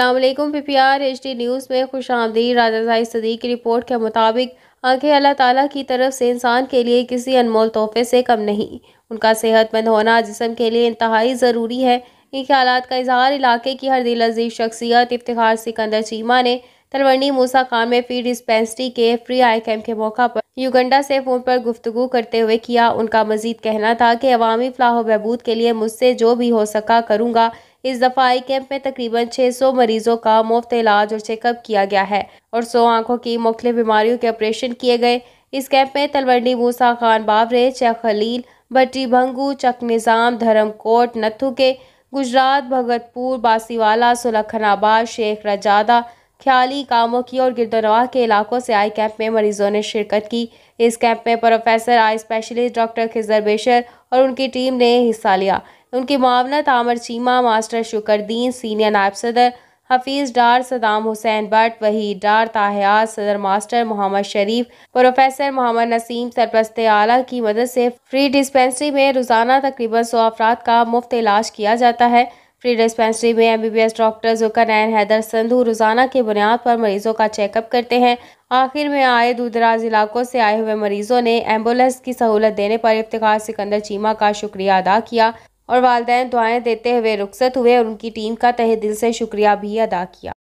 अल्लाम P P R H D news में खुश आमदी राजाजाई सदीक की रिपोर्ट के मुताबिक आंखें अल्लाह ताला की तरफ से इंसान के लिए किसी अनमोल तोहफे से कम नहीं उनका सेहतमंद होना जिसम के लिए इंतहाई ज़रूरी है इन ख्याल का इजहार इलाके की हर दिल अजीज़ शख्सियत इफ्तार सिकंदर चीमा ने तलवंडी मूसा खान में फी डिस्पेंसरी के फ्री आई कैम्प के मौका पर युगंडा से फ़ोन पर गुफ्तु करते हुए किया उनका मजीद कहना था कि अवामी फलाह बहबूद के लिए मुझसे जो भी हो सका करूँगा इस दफ़ा आई कैंप में तकरीबन 600 मरीजों का मुफ्त इलाज और चेकअप किया गया है और सौ आंखों की मुख्त बीमारियों के ऑपरेशन किए गए इस कैंप में तलवंडी मूसा खान बावरे चेख खलील बट्टी भंगू चक निज़ाम धर्मकोट नथु के गुजरात भगतपुर बासीवाला सुलखनाबाद शेख रजादा ख्याली कामों की और गिरदनवा के इलाकों से आई कैंप में मरीजों ने शिरकत की इस कैंप में professor eye specialist doctor Khizar Beshar और उनकी टीम ने हिस्सा लिया उनकी मावनत तामर चीमा मास्टर शुकरदीन सीनियर नायब सदर हफीज़ डार सदाम हुसैन भट्ट वही डार ताहयाज सदर मास्टर मोहम्मद शरीफ प्रोफेसर मोहम्मद नसीम सरपस्त आला की मदद से फ्री डिस्पेंसरी में रोज़ाना तकरीबन सौ अफराद का मुफ्त इलाज किया जाता है फ्री डिस्पेंसरी में M B B S doctor Zukrain Haider Sandhu रोज़ाना के बुनियाद पर मरीज़ों का चेकअप करते हैं आखिर में आए दूरदराज इलाकों से आए हुए मरीज़ों ने एम्बुलेंस की सहूलत देने पर इफ्तार सिकंदर चीमा का शुक्रिया अदा किया और वालदे दुआएं देते हुए रुखसत हुए और उनकी टीम का तहे दिल से शुक्रिया भी अदा किया